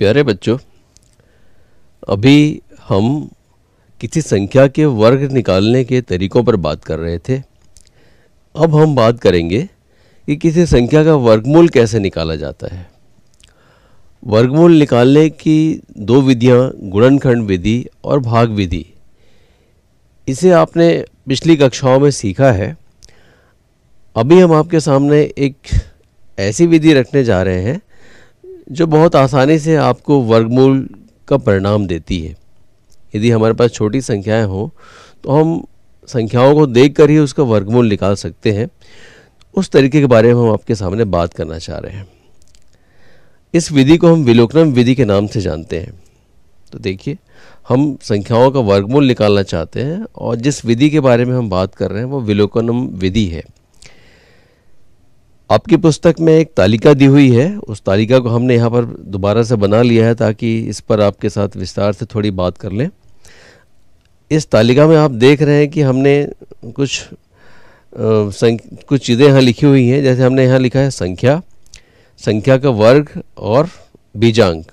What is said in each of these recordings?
प्यारे बच्चों अभी हम किसी संख्या के वर्ग निकालने के तरीकों पर बात कर रहे थे अब हम बात करेंगे कि किसी संख्या का वर्गमूल कैसे निकाला जाता है वर्गमूल निकालने की दो विधियां गुणनखंड विधि और भाग विधि इसे आपने पिछली कक्षाओं में सीखा है अभी हम आपके सामने एक ऐसी विधि रखने जा रहे हैं जो बहुत आसानी से आपको वर्गमूल का परिणाम देती है यदि हमारे पास छोटी संख्याएं हों तो हम संख्याओं को देख कर ही उसका वर्गमूल निकाल सकते हैं उस तरीके के बारे में हम आपके सामने बात करना चाह रहे हैं इस विधि को हम विलोकनम विधि के नाम से जानते हैं तो देखिए हम संख्याओं का वर्गमूल निकालना चाहते हैं और जिस विधि के बारे में हम बात कर रहे हैं वो विलोकनम विधि है आपकी पुस्तक में एक तालिका दी हुई है उस तालिका को हमने यहाँ पर दोबारा से बना लिया है ताकि इस पर आपके साथ विस्तार से थोड़ी बात कर लें इस तालिका में आप देख रहे हैं कि हमने कुछ संख कुछ चीज़ें यहाँ लिखी हुई हैं जैसे हमने यहाँ लिखा है संख्या संख्या का वर्ग और बीजांक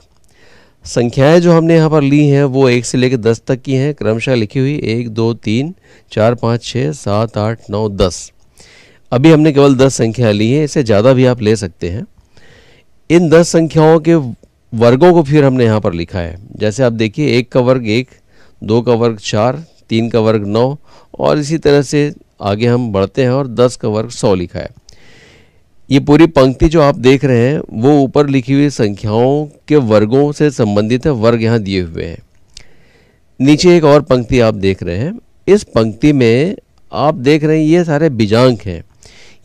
संख्याएं जो हमने यहाँ पर ली हैं वो एक से लेकर दस तक की हैं क्रमशः लिखी हुई एक दो तीन चार पाँच छः सात आठ नौ दस अभी हमने केवल दस संख्या ली है इसे ज़्यादा भी आप ले सकते हैं इन दस संख्याओं के वर्गों को फिर हमने यहाँ पर लिखा है जैसे आप देखिए एक का वर्ग एक दो का वर्ग चार तीन का वर्ग नौ और इसी तरह से आगे हम बढ़ते हैं और दस का वर्ग सौ लिखा है ये पूरी पंक्ति जो आप देख रहे हैं वो ऊपर लिखी हुई संख्याओं के वर्गों से संबंधित है वर्ग यहाँ दिए हुए हैं नीचे एक और पंक्ति आप देख रहे हैं इस पंक्ति में आप देख रहे हैं ये सारे बीजांक हैं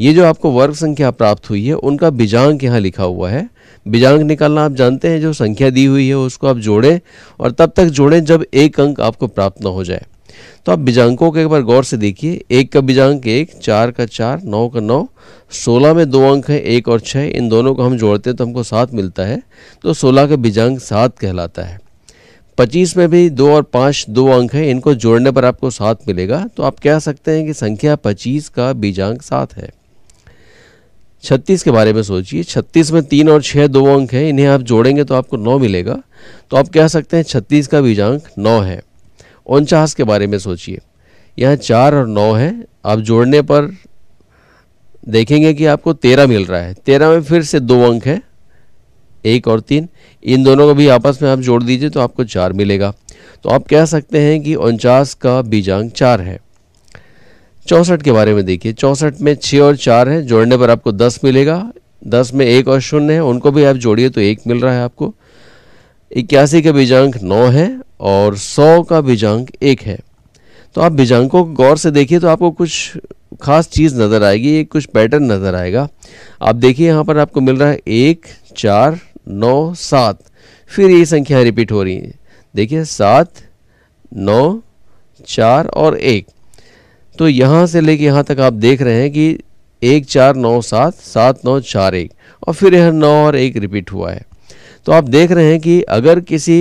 ये जो आपको वर्ग संख्या प्राप्त हुई है उनका बीजांक यहाँ लिखा हुआ है बीजांक निकालना आप जानते हैं जो संख्या दी हुई है उसको आप जोड़ें और तब तक जोड़ें जब एक अंक आपको प्राप्त ना हो जाए तो आप बीजांकों के एक बार गौर से देखिए एक का बीजांक एक चार का चार नौ का नौ सोलह में दो अंक है एक और छः इन दोनों को हम जोड़ते हैं तो हमको सात मिलता है तो सोलह का बीजांक सात कहलाता है पच्चीस में भी दो और पाँच दो अंक हैं इनको जोड़ने पर आपको सात मिलेगा तो आप कह सकते हैं कि संख्या पच्चीस का बीजांक सात है छत्तीस के बारे में सोचिए छत्तीस में तीन और छः दो अंक हैं इन्हें आप जोड़ेंगे तो आपको नौ मिलेगा तो आप कह सकते हैं छत्तीस का बीजांक नौ है उनचास के बारे में सोचिए यहाँ चार और नौ है आप जोड़ने पर देखेंगे कि आपको तेरह मिल रहा है तेरह में फिर से दो अंक हैं एक और तीन इन दोनों को भी आपस में आप जोड़ दीजिए तो आपको चार मिलेगा तो आप कह सकते हैं कि उनचास का बीजांक चार है चौसठ के बारे में देखिए चौसठ में छः और चार है जोड़ने पर आपको दस मिलेगा दस में एक और शून्य है उनको भी आप जोड़िए तो एक मिल रहा है आपको इक्यासी का बीजांक नौ है और सौ का बीजांक एक है तो आप बीजांकों को गौर से देखिए तो आपको कुछ खास चीज़ नज़र आएगी एक कुछ पैटर्न नज़र आएगा आप देखिए यहाँ पर आपको मिल रहा है एक चार नौ सात फिर ये संख्या रिपीट हो रही हैं देखिए सात नौ चार और एक तो यहाँ से लेके यहाँ तक आप देख रहे हैं कि एक चार नौ सात सात नौ चार एक और फिर यह नौ और एक रिपीट हुआ है तो आप देख रहे हैं कि अगर किसी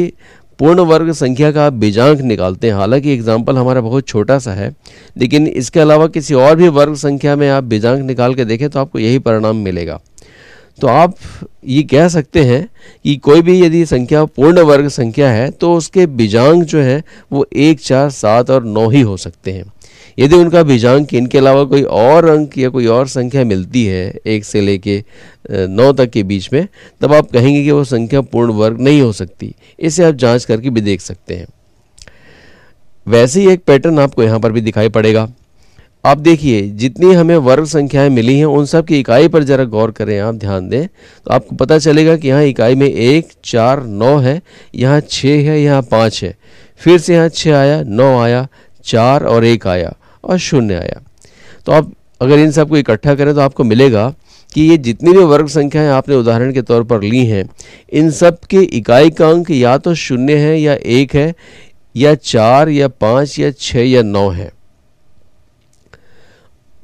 पूर्ण वर्ग संख्या का आप बीजांक निकालते हैं हालांकि एग्जाम्पल हमारा बहुत छोटा सा है लेकिन इसके अलावा किसी और भी वर्ग संख्या में आप बीजांक निकाल के देखें तो आपको यही परिणाम मिलेगा तो आप ये कह सकते हैं कि कोई भी यदि संख्या पूर्ण वर्ग संख्या है तो उसके बीजांक जो है वो एक चार सात और नौ ही हो सकते हैं यदि उनका बीजांक इनके अलावा कोई और अंक या कोई और संख्या मिलती है एक से लेके नौ तक के बीच में तब आप कहेंगे कि वो संख्या पूर्ण वर्ग नहीं हो सकती इसे आप जांच करके भी देख सकते हैं वैसे ही एक पैटर्न आपको यहाँ पर भी दिखाई पड़ेगा आप देखिए जितनी हमें वर्ग संख्याएं मिली हैं उन सब की इकाई पर ज़रा गौर करें आप ध्यान दें तो आपको पता चलेगा कि यहाँ इकाई में एक चार नौ है यहाँ छः है यहाँ पाँच है फिर से यहाँ छः आया नौ आया चार और एक आया और शून्य आया तो आप अगर इन सबको इकट्ठा करें तो आपको मिलेगा कि ये जितनी भी वर्ग संख्याएं आपने उदाहरण के तौर पर ली हैं इन सब के इकाई का अंक या तो शून्य है या एक है या चार या पाँच या छ या नौ है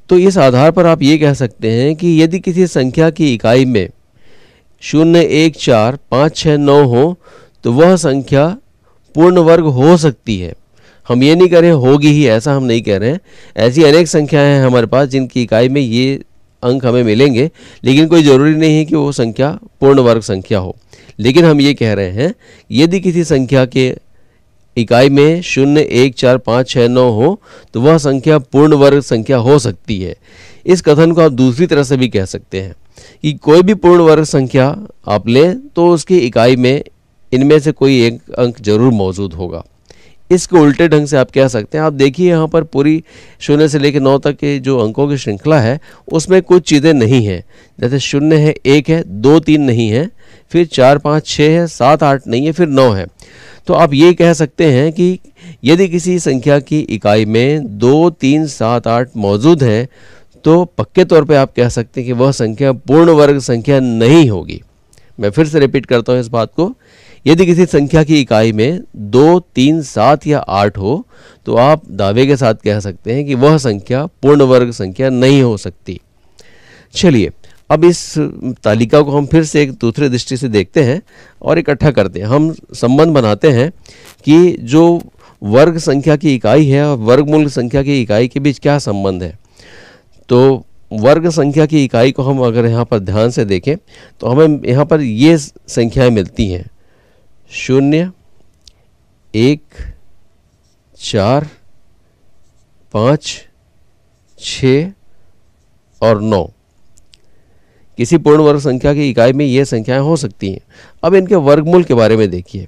तो इस आधार पर आप ये कह सकते हैं कि यदि किसी संख्या की इकाई में शून्य एक चार पाँच छ नौ हो तो वह संख्या पूर्ण वर्ग हो सकती है हम ये नहीं कह रहे होगी ही ऐसा हम नहीं कह रहे हैं ऐसी अनेक संख्याएं हैं हमारे पास जिनकी इकाई में ये अंक हमें मिलेंगे लेकिन कोई ज़रूरी नहीं है कि वो संख्या पूर्ण वर्ग संख्या हो लेकिन हम ये कह रहे हैं यदि किसी संख्या के इकाई में शून्य एक चार पाँच छः नौ हो तो वह संख्या पूर्ण वर्ग संख्या हो सकती है इस कथन को आप दूसरी तरह से भी कह सकते हैं कि कोई भी पूर्ण वर्ग संख्या आप लें तो उसकी इकाई में इनमें से कोई एक अंक जरूर मौजूद होगा इसको उल्टे ढंग से आप कह सकते हैं आप देखिए यहाँ पर पूरी शून्य से लेकर नौ तक के जो अंकों की श्रृंखला है उसमें कुछ चीज़ें नहीं हैं जैसे शून्य है एक है दो तीन नहीं है फिर चार पाँच छः है सात आठ नहीं है फिर नौ है तो आप ये कह सकते हैं कि यदि किसी संख्या की इकाई में दो तीन सात आठ मौजूद हैं तो पक्के तौर पर आप कह सकते हैं कि वह संख्या पूर्ण वर्ग संख्या नहीं होगी मैं फिर से रिपीट करता हूँ इस बात को यदि किसी संख्या की इकाई में दो तीन सात या आठ हो तो आप दावे के साथ कह सकते हैं कि वह संख्या पूर्ण वर्ग संख्या नहीं हो सकती चलिए अब इस तालिका को हम फिर से एक दूसरे दृष्टि से देखते हैं और इकट्ठा करते हैं हम संबंध बनाते हैं कि जो वर्ग संख्या की इकाई है और वर्गमूल संख्या की इकाई के बीच क्या संबंध है तो वर्ग संख्या की इकाई को हम अगर यहाँ पर ध्यान से देखें तो हमें यहाँ पर ये संख्याएं मिलती हैं शून्य एक चार पाँच छ और नौ किसी पूर्ण वर्ग संख्या की इकाई में ये संख्याएं हो सकती हैं अब इनके वर्गमूल के बारे में देखिए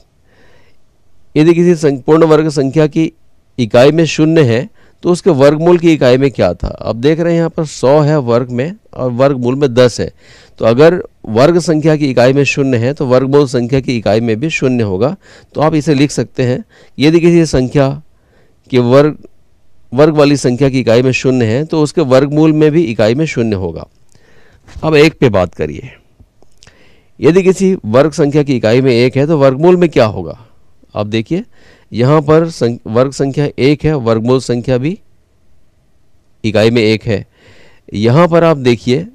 यदि किसी पूर्ण वर्ग संख्या की इकाई में शून्य है तो उसके वर्गमूल की इकाई में क्या था अब देख रहे हैं यहाँ पर सौ है वर्ग में और वर्गमूल में दस है तो अगर वर्ग संख्या की इकाई में शून्य है तो वर्गमूल संख्या की इकाई में भी शून्य होगा तो आप इसे लिख सकते हैं यदि किसी संख्या के वर्ग वर्ग वाली संख्या की इकाई में शून्य है तो उसके वर्गमूल में भी इकाई में शून्य होगा अब एक पे बात करिए यदि किसी वर्ग संख्या की इकाई में एक है तो वर्गमूल में क्या होगा आप देखिए यहाँ पर संख, वर्ग संख्या एक है वर्गमूल संख्या भी इकाई में एक है यहाँ पर आप देखिए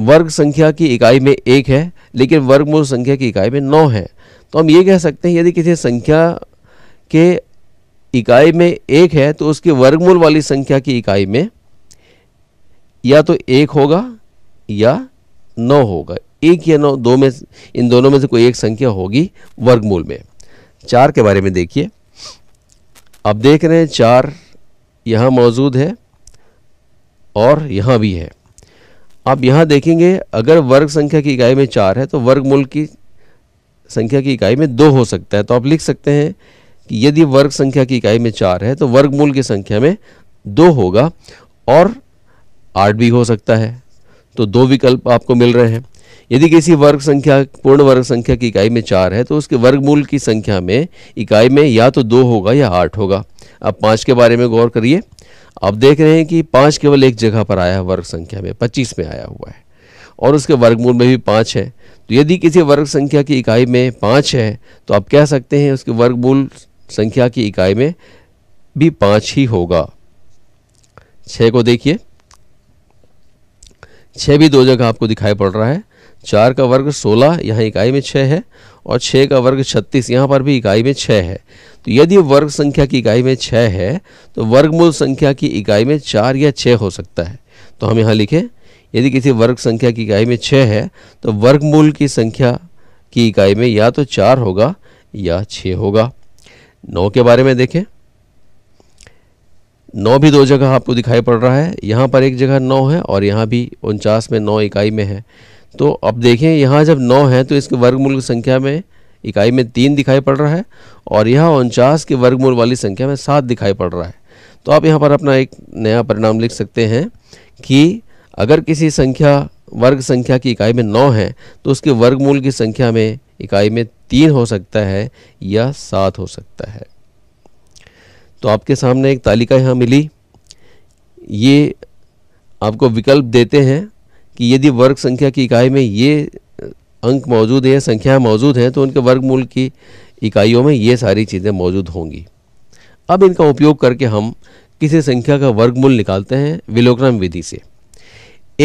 वर्ग संख्या की इकाई में एक है लेकिन वर्गमूल संख्या की इकाई में नौ है तो हम ये कह सकते हैं यदि किसी संख्या के इकाई में एक है तो उसके वर्गमूल वाली संख्या की इकाई में या तो एक होगा या नौ होगा एक या नौ दो में इन दोनों में से कोई एक संख्या होगी वर्गमूल में चार के बारे में देखिए आप देख रहे हैं चार यहाँ मौजूद है और यहाँ भी है आप यहाँ देखेंगे अगर वर्ग संख्या की इकाई में चार है तो वर्गमूल की संख्या की इकाई में दो हो सकता है तो आप लिख सकते हैं कि यदि वर्ग संख्या की इकाई में चार है तो वर्गमूल की संख्या में दो होगा और आठ भी हो सकता है तो दो विकल्प आपको मिल रहे हैं यदि किसी वर्ग संख्या पूर्ण वर्ग संख्या की इकाई में चार है तो उसके वर्गमूल की संख्या में इकाई में या तो दो होगा या आठ होगा अब पाँच के बारे में गौर करिए आप देख रहे हैं कि पाँच केवल एक जगह पर आया है वर्ग संख्या में पच्चीस में आया हुआ है और उसके वर्गमूल में भी पाँच है तो यदि किसी वर्ग संख्या की इकाई में पाँच है तो आप कह सकते हैं उसके वर्गमूल संख्या की इकाई में भी पाँच ही होगा छः को देखिए छः भी दो जगह आपको दिखाई पड़ रहा है चार का वर्ग सोलह यहाँ इकाई में छः है और छः का वर्ग छत्तीस यहाँ पर भी इकाई में छः है तो यदि वर्ग संख्या की इकाई में छः है तो वर्गमूल संख्या की इकाई में चार या छः हो सकता है तो हम यहाँ लिखें यदि किसी वर्ग संख्या की इकाई में छः है तो वर्गमूल की संख्या की इकाई में या तो चार होगा या छ होगा नौ के बारे में देखें नौ भी दो जगह आपको दिखाई पड़ रहा है यहाँ पर एक जगह नौ है और यहाँ भी उनचास में नौ इकाई में है तो अब देखें यहाँ जब नौ है तो इसके वर्गमूल की संख्या में इकाई में तीन दिखाई पड़ रहा है और यह उनचास के वर्गमूल वाली संख्या में सात दिखाई पड़ रहा है तो आप यहाँ पर अपना एक नया परिणाम लिख सकते हैं कि अगर किसी संख्या वर्ग संख्या की इकाई में नौ है तो उसके वर्गमूल की संख्या में इकाई में तीन हो सकता है या सात हो सकता है तो आपके सामने एक तालिका यहाँ मिली ये आपको विकल्प देते हैं कि यदि वर्ग संख्या की इकाई में ये अंक मौजूद है संख्या मौजूद हैं तो उनके वर्गमूल की इकाइयों में ये सारी चीज़ें मौजूद होंगी अब इनका उपयोग करके हम किसी संख्या का वर्गमूल निकालते हैं विलोकनम विधि से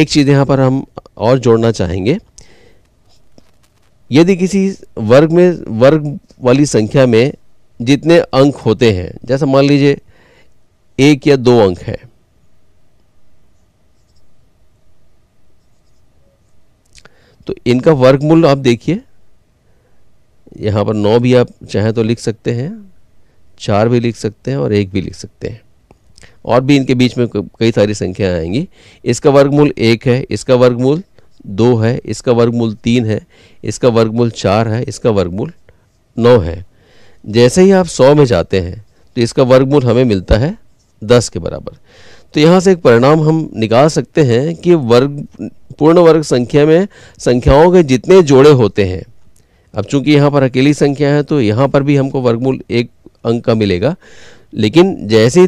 एक चीज़ यहाँ पर हम और जोड़ना चाहेंगे यदि किसी वर्ग में वर्ग वाली संख्या में जितने अंक होते हैं जैसा मान लीजिए एक या दो अंक है तो इनका वर्गमूल आप देखिए यहाँ पर नौ भी आप चाहें तो लिख सकते हैं चार भी लिख सकते हैं और एक भी लिख सकते हैं और भी इनके बीच में कई सारी संख्याएं आएंगी इसका वर्गमूल एक है इसका वर्गमूल दो है इसका वर्गमूल तीन है इसका वर्गमूल चार है इसका वर्गमूल नौ है जैसे ही आप सौ में जाते हैं तो इसका वर्गमूल हमें मिलता है दस के बराबर तो यहाँ से एक परिणाम हम निकाल सकते हैं कि वर्ग पूर्ण वर्ग संख्या में संख्याओं के जितने जोड़े होते हैं अब चूंकि यहाँ पर अकेली संख्या है तो यहाँ पर भी हमको वर्गमूल एक अंक का मिलेगा लेकिन जैसे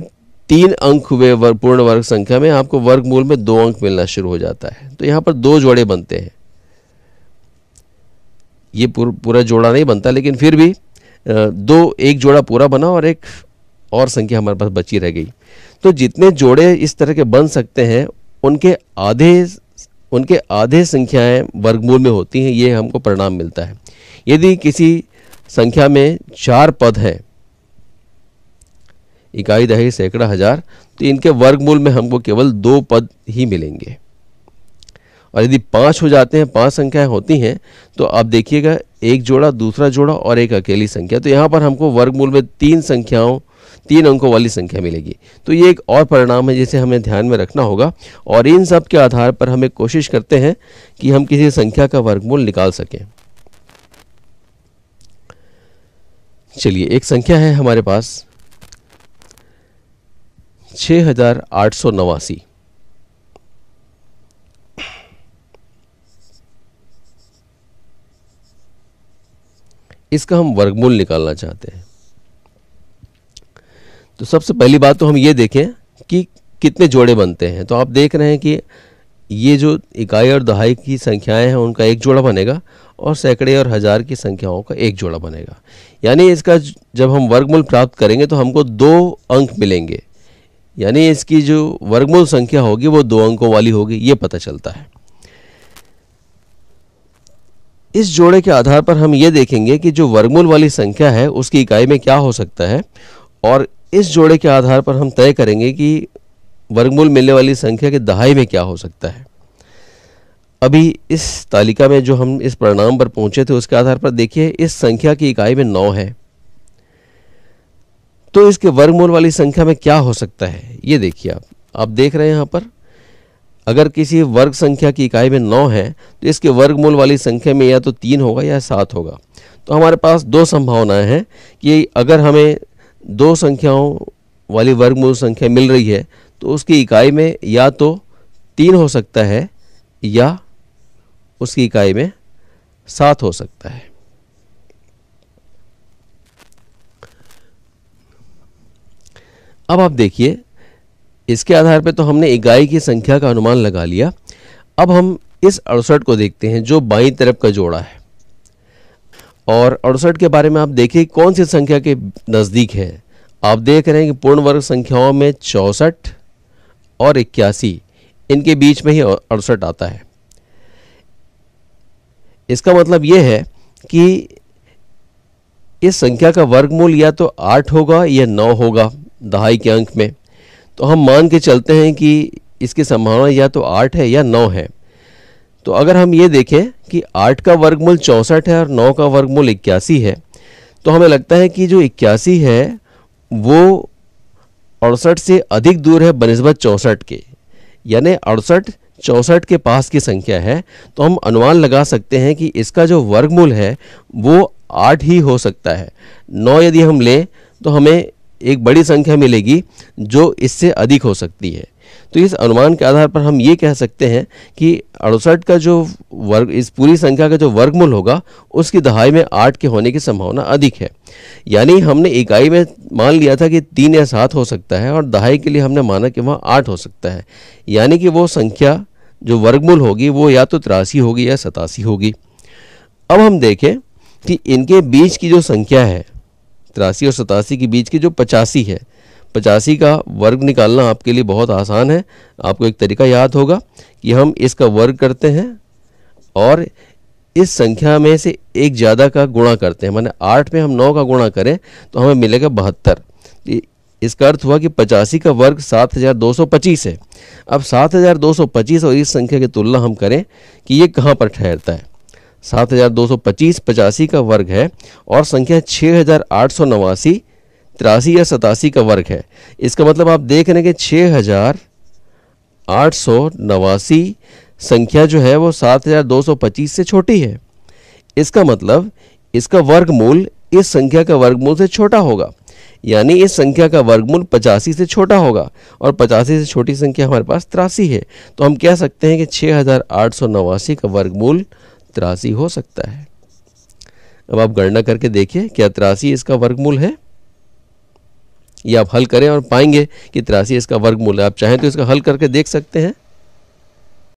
तीन अंक हुए वर्ग पूर्ण वर्ग संख्या में आपको वर्गमूल में दो अंक मिलना शुरू हो जाता है तो यहाँ पर दो जोड़े बनते हैं ये पूर, पूरा जोड़ा नहीं बनता लेकिन फिर भी दो एक जोड़ा पूरा बना और एक और संख्या हमारे पास बची रह गई तो जितने जोड़े इस तरह के बन सकते हैं उनके आधे उनके आधे संख्याएं वर्गमूल में होती हैं ये हमको परिणाम मिलता है यदि किसी संख्या में चार पद हैं इकाई दहाई सैकड़ा हजार तो इनके वर्गमूल में हमको केवल दो पद ही मिलेंगे और यदि पांच हो जाते हैं पांच संख्याएं होती हैं तो आप देखिएगा एक जोड़ा दूसरा जोड़ा और एक अकेली संख्या तो यहाँ पर हमको वर्गमूल में तीन संख्याओं तीन अंकों वाली संख्या मिलेगी तो ये एक और परिणाम है जिसे हमें ध्यान में रखना होगा और इन सब के आधार पर हमें कोशिश करते हैं कि हम किसी संख्या का वर्गमूल निकाल सकें चलिए एक संख्या है हमारे पास छह हजार आठ सौ नवासी इसका हम वर्गमूल निकालना चाहते हैं तो सबसे पहली बात तो हम ये देखें कि कितने जोड़े बनते हैं तो आप देख रहे हैं कि ये जो इकाई और दहाई की संख्याएं हैं उनका एक जोड़ा बनेगा और सैकड़े और हज़ार की संख्याओं का एक जोड़ा बनेगा यानी इसका जब हम वर्गमूल प्राप्त करेंगे तो हमको दो अंक मिलेंगे यानी इसकी जो वर्गमूल संख्या होगी वो दो अंकों वाली होगी ये पता चलता है इस जोड़े के आधार पर हम ये देखेंगे कि जो वर्गमूल वाली संख्या है उसकी इकाई में क्या हो सकता है और इस जोड़े के आधार पर हम तय करेंगे कि वर्गमूल मिलने वाली संख्या के दहाई में क्या हो सकता है अभी इस तालिका में जो हम इस परिणाम पर पहुंचे थे उसके आधार पर देखिए इस संख्या की इकाई में नौ है तो इसके वर्गमूल वाली संख्या में क्या हो सकता है ये देखिए आप आप देख रहे हैं यहाँ पर अगर किसी वर्ग संख्या की इकाई में नौ है तो इसके वर्गमूल वाली संख्या में या तो तीन होगा या सात होगा तो हमारे पास दो संभावनाएं हैं कि अगर हमें दो संख्याओं वाली वर्गमूल संख्या मिल रही है तो उसकी इकाई में या तो तीन हो सकता है या उसकी इकाई में सात हो सकता है अब आप देखिए इसके आधार पर तो हमने इकाई की संख्या का अनुमान लगा लिया अब हम इस अड़सठ को देखते हैं जो बाई तरफ का जोड़ा है और अड़सठ के बारे में आप देखिए कौन सी संख्या के नज़दीक है आप देख रहे हैं कि पूर्ण वर्ग संख्याओं में चौंसठ और इक्यासी इनके बीच में ही अड़सठ आता है इसका मतलब यह है कि इस संख्या का वर्गमूल या तो आठ होगा या नौ होगा दहाई के अंक में तो हम मान के चलते हैं कि इसकी संभावना या तो आठ है या नौ है तो अगर हम ये देखें कि आठ का वर्गमूल चौंसठ है और नौ का वर्गमूल इक्यासी है तो हमें लगता है कि जो इक्यासी है वो अड़सठ से अधिक दूर है बनस्बत चौंसठ के यानी अड़सठ चौंसठ के पास की संख्या है तो हम अनुमान लगा सकते हैं कि इसका जो वर्गमूल है वो आठ ही हो सकता है नौ यदि हम लें तो हमें एक बड़ी संख्या मिलेगी जो इससे अधिक हो सकती है तो इस अनुमान के आधार पर हम ये कह सकते हैं कि अड़सठ का जो वर्ग इस पूरी संख्या का जो वर्गमूल होगा उसकी दहाई में आठ के होने की संभावना अधिक है यानी हमने इकाई में मान लिया था कि तीन या सात हो सकता है और दहाई के लिए हमने माना कि वहाँ आठ हो सकता है यानी कि वो संख्या जो वर्गमूल होगी वो या तो तिरासी होगी या सतासी होगी अब हम देखें कि इनके बीच की जो संख्या है तिरासी और सतासी के बीच की जो पचासी है पचासी का वर्ग निकालना आपके लिए बहुत आसान है आपको एक तरीका याद होगा कि हम इसका वर्ग करते हैं और इस संख्या में से एक ज़्यादा का गुणा करते हैं माने आठ में हम नौ का गुणा करें तो हमें मिलेगा बहत्तर इसका अर्थ हुआ कि पचासी का वर्ग सात हज़ार दो सौ पच्चीस है अब सात हज़ार दो सौ पच्चीस और इस संख्या की तुलना हम करें कि ये कहाँ पर ठहरता है सात हज़ार दो सौ पच्चीस पचासी का वर्ग है और संख्या छः हज़ार आठ सौ नवासी तिरासी या सतासी का वर्ग है इसका मतलब आप देख रहे हैं कि छः हज़ार आठ सौ नवासी संख्या जो है वो सात हज़ार दो सौ पच्चीस से छोटी है इसका मतलब इसका वर्गमूल इस संख्या का वर्गमूल से छोटा होगा यानी इस संख्या का वर्गमूल पचासी से छोटा होगा और पचासी से छोटी संख्या हमारे पास तिरासी है तो हम कह सकते हैं कि छः हज़ार आठ सौ नवासी का वर्गमूल तिरासी हो सकता है अब आप गणना करके देखिए क्या तिरासी इसका वर्गमूल है ये आप हल करें और पाएंगे कि तिरासी इसका वर्गमूल है आप चाहें तो इसका हल करके देख सकते हैं